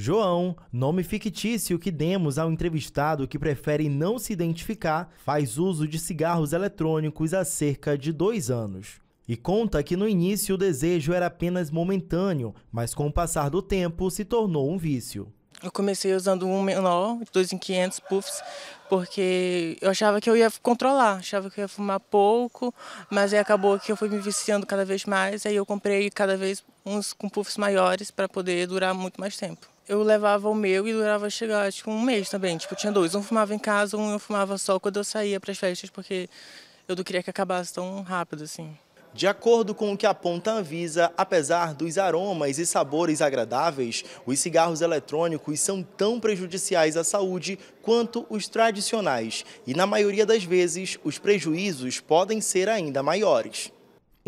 João, nome fictício que demos ao entrevistado que prefere não se identificar, faz uso de cigarros eletrônicos há cerca de dois anos. E conta que no início o desejo era apenas momentâneo, mas com o passar do tempo se tornou um vício. Eu comecei usando um menor, dois em 500 puffs, porque eu achava que eu ia controlar, achava que eu ia fumar pouco, mas aí acabou que eu fui me viciando cada vez mais, aí eu comprei cada vez uns com puffs maiores para poder durar muito mais tempo eu levava o meu e durava chegar, tipo, um mês também. Tipo, tinha dois. Um fumava em casa, um eu fumava só quando eu saía para as festas, porque eu não queria que acabasse tão rápido, assim. De acordo com o que aponta a Anvisa, apesar dos aromas e sabores agradáveis, os cigarros eletrônicos são tão prejudiciais à saúde quanto os tradicionais. E na maioria das vezes, os prejuízos podem ser ainda maiores.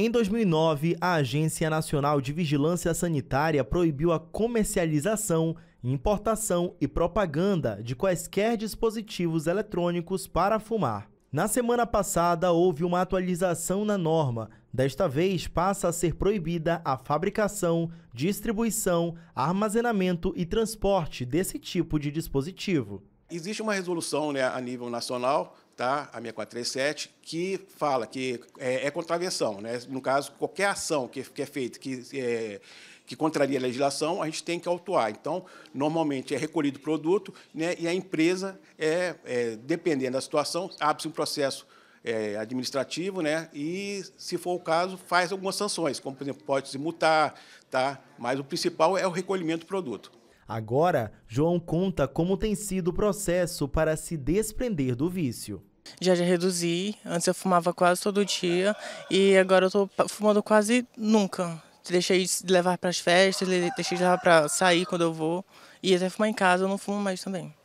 Em 2009, a Agência Nacional de Vigilância Sanitária proibiu a comercialização, importação e propaganda de quaisquer dispositivos eletrônicos para fumar. Na semana passada, houve uma atualização na norma. Desta vez, passa a ser proibida a fabricação, distribuição, armazenamento e transporte desse tipo de dispositivo. Existe uma resolução né, a nível nacional tá? a minha 437, que fala que é, é contravenção. Né? No caso, qualquer ação que, que é feita que, é, que contraria a legislação, a gente tem que autuar. Então, normalmente é recolhido o produto né? e a empresa, é, é dependendo da situação, abre-se um processo é, administrativo, né? E, se for o caso, faz algumas sanções, como, por exemplo, pode se multar, tá? Mas o principal é o recolhimento do produto. Agora, João conta como tem sido o processo para se desprender do vício já, já reduzi. Antes eu fumava quase todo dia e agora eu tô fumando quase nunca. Deixei de levar para as festas, deixei de levar para sair quando eu vou. E até fumar em casa eu não fumo mais também.